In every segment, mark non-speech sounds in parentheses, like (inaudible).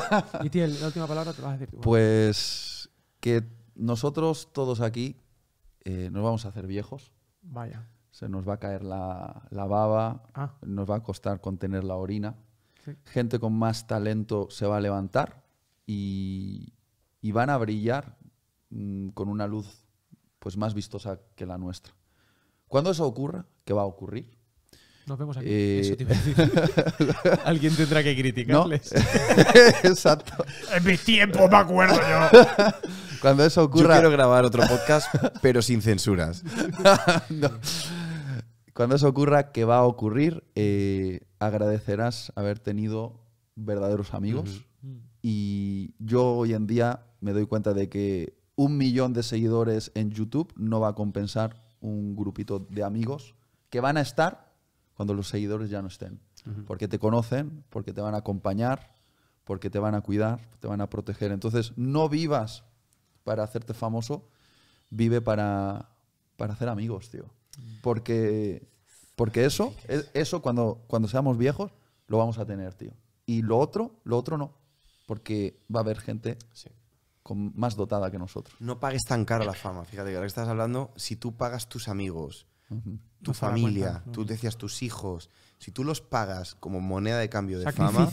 (laughs) y Tiel, la última palabra te vas a decir. Pues que nosotros todos aquí eh, nos vamos a hacer viejos. Vaya. Se nos va a caer la, baba, ah. nos va a costar contener la orina. Gente con más talento se va a levantar y, van a brillar mm, con una luz pues más vistosa que la nuestra. Cuando eso ocurra, ¿qué va a ocurrir, nos vemos aquí. Eh, (laughs) Alguien tendrá que criticarles. (laughs) Exacto. En mi tiempo me acuerdo yo. (laughs) Cuando eso ocurra. quiero grabar otro podcast, pero sin censuras. Cuando eso ocurra, que va a ocurrir, eh, agradecerás haber tenido verdaderos amigos. Y yo hoy en día me doy cuenta de que un millón de seguidores en YouTube no va a compensar un grupito de amigos que van a estar cuando los seguidores ya no estén. Porque te conocen, porque te van a acompañar, porque te van a cuidar, te van a proteger. Entonces, no vivas para hacerte famoso, vive para, hacer amigos, tío. Porque, porque eso, eso cuando, cuando seamos viejos, lo vamos a tener, tío. Y lo otro, lo otro no. Porque va a haber gente más dotada que nosotros. No pagues tan cara la fama, fíjate que ahora que estás hablando, si tú pagas tus amigos, tu familia, tú decías tus hijos, si tú los pagas como moneda de cambio de fama,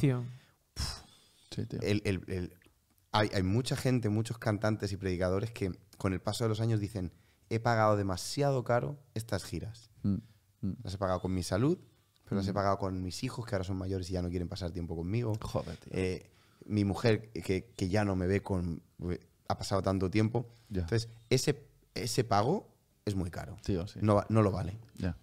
hay, mucha gente, muchos cantantes y predicadores que con el paso de los años dicen, he pagado demasiado caro estas giras. Mm, mm. Las he pagado con mi salud, pero las he mm. pagado con mis hijos que ahora son mayores y ya no quieren pasar tiempo conmigo. Eh, mi mujer que, ya no me ve con... Ha pasado tanto tiempo. Entonces, ese, ese pago es muy caro. No, no lo vale. Ya.